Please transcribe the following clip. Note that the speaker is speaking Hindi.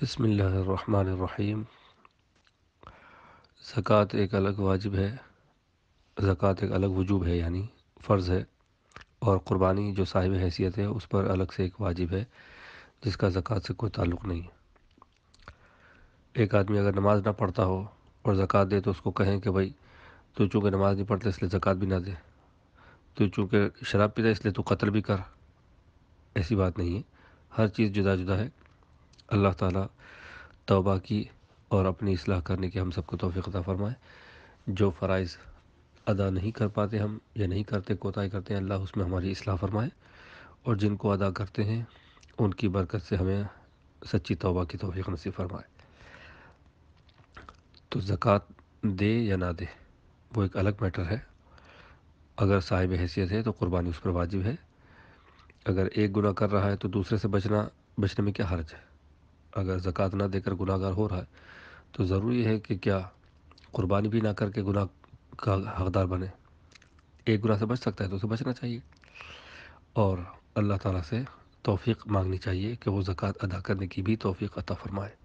बसमीम ज़क़़त एक अलग वाजिब है ज़क़़त एक अलग वजूब है यानी फ़र्ज़ है और क़ुरबानी जो साहिब हैसियत है उस पर अलग से एक वाजिब है जिसका ज़क़़त से कोई ताल्लुक़ नहीं है एक आदमी अगर नमाज़ ना पढ़ता हो और ज़क़़त दे तो उसको कहें कि भाई तो चूँकि नमाज़ नहीं पढ़ता इसलिए ज़क़़त भी ना दे तो चूँकि शराब पीता इसलिए तो कत्ल भी कर ऐसी बात नहीं है हर चीज़ जुदा जुदा है अल्लाह ताला तौबा की और अपनी असलाह करने की हम सबको तोफ़ी अता फ़रमाए जो फ़रज़ अदा नहीं कर पाते हम या नहीं करते कोताही करते हैं अल्लाह उसमें हमारी असलाह फरमाए और जिनको अदा करते हैं उनकी बरकत से हमें सच्ची तौबा की तोफ़ी नसीब फरमाए तो ज़क़़त दे या ना दे वो एक अलग मैटर है अगर साहिब हैसियत है तो क़ुरबानी उस पर वाजिब है अगर एक गुना कर रहा है तो दूसरे से बचना बचने में क्या हर्ज है अगर ज़क़़त ना देकर गुनाहगार हो रहा है तो ज़रूरी है कि क्या कुर्बानी भी ना करके गुनाह का हकदार बने एक गुनाह से बच सकता है तो उसे बचना चाहिए और अल्लाह ताला से तौफीक मांगनी चाहिए कि वो ज़क़़त अदा करने की भी तौफीक अता फ़रमाए